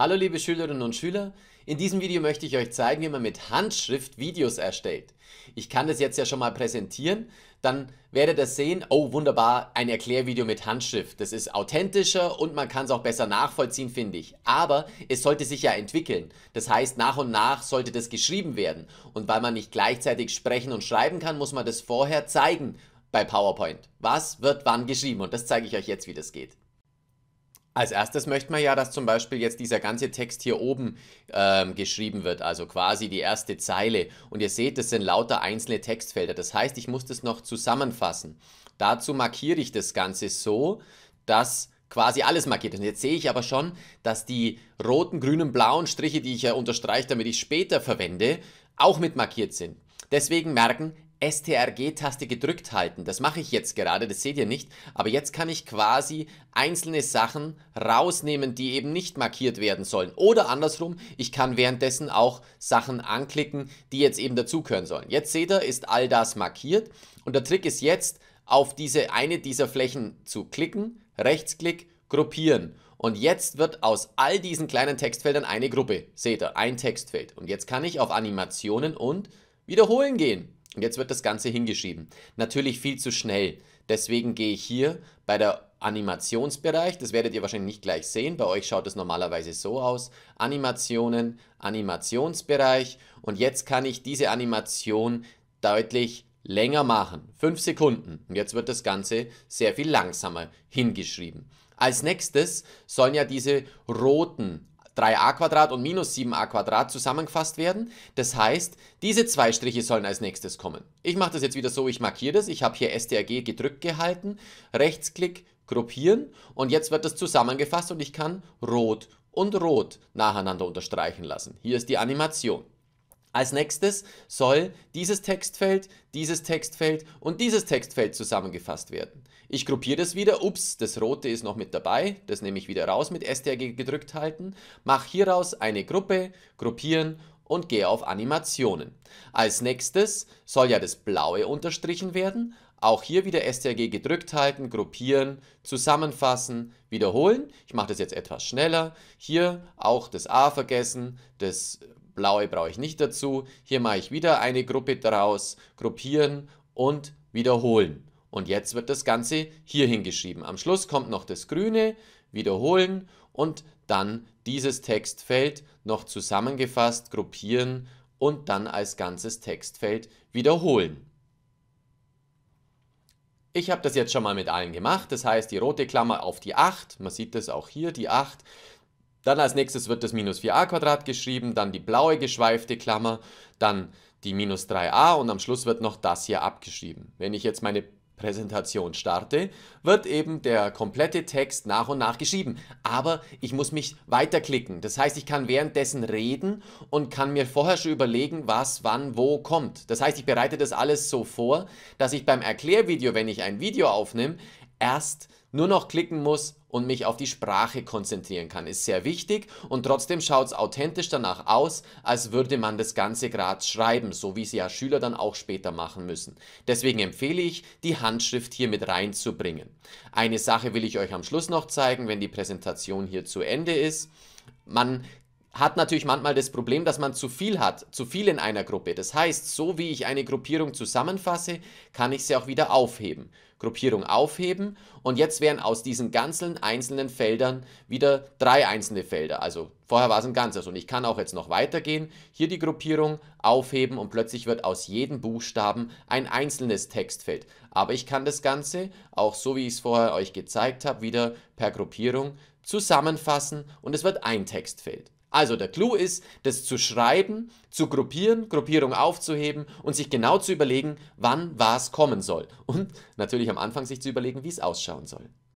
Hallo liebe Schülerinnen und Schüler, in diesem Video möchte ich euch zeigen, wie man mit Handschrift Videos erstellt. Ich kann das jetzt ja schon mal präsentieren, dann werdet ihr sehen, oh wunderbar, ein Erklärvideo mit Handschrift. Das ist authentischer und man kann es auch besser nachvollziehen, finde ich. Aber es sollte sich ja entwickeln. Das heißt, nach und nach sollte das geschrieben werden. Und weil man nicht gleichzeitig sprechen und schreiben kann, muss man das vorher zeigen bei PowerPoint. Was wird wann geschrieben und das zeige ich euch jetzt, wie das geht. Als erstes möchte man ja, dass zum Beispiel jetzt dieser ganze Text hier oben ähm, geschrieben wird, also quasi die erste Zeile. Und ihr seht, das sind lauter einzelne Textfelder. Das heißt, ich muss das noch zusammenfassen. Dazu markiere ich das Ganze so, dass quasi alles markiert ist. Und jetzt sehe ich aber schon, dass die roten, grünen, blauen Striche, die ich ja unterstreiche, damit ich später verwende, auch mit markiert sind. Deswegen merken, STRG-Taste gedrückt halten. Das mache ich jetzt gerade, das seht ihr nicht. Aber jetzt kann ich quasi einzelne Sachen rausnehmen, die eben nicht markiert werden sollen. Oder andersrum, ich kann währenddessen auch Sachen anklicken, die jetzt eben dazugehören sollen. Jetzt seht ihr, ist all das markiert. Und der Trick ist jetzt, auf diese eine dieser Flächen zu klicken, Rechtsklick, Gruppieren. Und jetzt wird aus all diesen kleinen Textfeldern eine Gruppe. Seht ihr, ein Textfeld. Und jetzt kann ich auf Animationen und Wiederholen gehen. Und jetzt wird das Ganze hingeschrieben. Natürlich viel zu schnell. Deswegen gehe ich hier bei der Animationsbereich, das werdet ihr wahrscheinlich nicht gleich sehen, bei euch schaut es normalerweise so aus, Animationen, Animationsbereich und jetzt kann ich diese Animation deutlich länger machen, 5 Sekunden. Und jetzt wird das Ganze sehr viel langsamer hingeschrieben. Als nächstes sollen ja diese roten 3a und minus 7a zusammengefasst werden. Das heißt, diese zwei Striche sollen als nächstes kommen. Ich mache das jetzt wieder so, ich markiere das. Ich habe hier STRG gedrückt gehalten, Rechtsklick, Gruppieren und jetzt wird das zusammengefasst und ich kann Rot und Rot nacheinander unterstreichen lassen. Hier ist die Animation. Als nächstes soll dieses Textfeld, dieses Textfeld und dieses Textfeld zusammengefasst werden. Ich gruppiere das wieder. Ups, das rote ist noch mit dabei. Das nehme ich wieder raus mit STRG gedrückt halten. Mache hieraus eine Gruppe, gruppieren und gehe auf Animationen. Als nächstes soll ja das blaue unterstrichen werden. Auch hier wieder STRG gedrückt halten, gruppieren, zusammenfassen, wiederholen. Ich mache das jetzt etwas schneller. Hier auch das A vergessen, das Blaue brauche ich nicht dazu. Hier mache ich wieder eine Gruppe daraus, gruppieren und wiederholen. Und jetzt wird das Ganze hier hingeschrieben. Am Schluss kommt noch das Grüne, wiederholen und dann dieses Textfeld noch zusammengefasst, gruppieren und dann als ganzes Textfeld wiederholen. Ich habe das jetzt schon mal mit allen gemacht, das heißt die rote Klammer auf die 8, man sieht das auch hier, die 8, dann als nächstes wird das minus 4a geschrieben, dann die blaue geschweifte Klammer, dann die minus 3a und am Schluss wird noch das hier abgeschrieben. Wenn ich jetzt meine Präsentation starte, wird eben der komplette Text nach und nach geschrieben. Aber ich muss mich weiterklicken. Das heißt, ich kann währenddessen reden und kann mir vorher schon überlegen, was wann wo kommt. Das heißt, ich bereite das alles so vor, dass ich beim Erklärvideo, wenn ich ein Video aufnehme, erst nur noch klicken muss und mich auf die Sprache konzentrieren kann. Ist sehr wichtig und trotzdem schaut es authentisch danach aus, als würde man das Ganze gerade schreiben, so wie es ja Schüler dann auch später machen müssen. Deswegen empfehle ich, die Handschrift hier mit reinzubringen. Eine Sache will ich euch am Schluss noch zeigen, wenn die Präsentation hier zu Ende ist. Man hat natürlich manchmal das Problem, dass man zu viel hat, zu viel in einer Gruppe. Das heißt, so wie ich eine Gruppierung zusammenfasse, kann ich sie auch wieder aufheben. Gruppierung aufheben und jetzt wären aus diesen ganzen einzelnen Feldern wieder drei einzelne Felder. Also vorher war es ein ganzes und ich kann auch jetzt noch weitergehen, hier die Gruppierung aufheben und plötzlich wird aus jedem Buchstaben ein einzelnes Textfeld. Aber ich kann das Ganze, auch so wie ich es vorher euch gezeigt habe, wieder per Gruppierung zusammenfassen und es wird ein Textfeld. Also der Clou ist, das zu schreiben, zu gruppieren, Gruppierung aufzuheben und sich genau zu überlegen, wann was kommen soll. Und natürlich am Anfang sich zu überlegen, wie es ausschauen soll.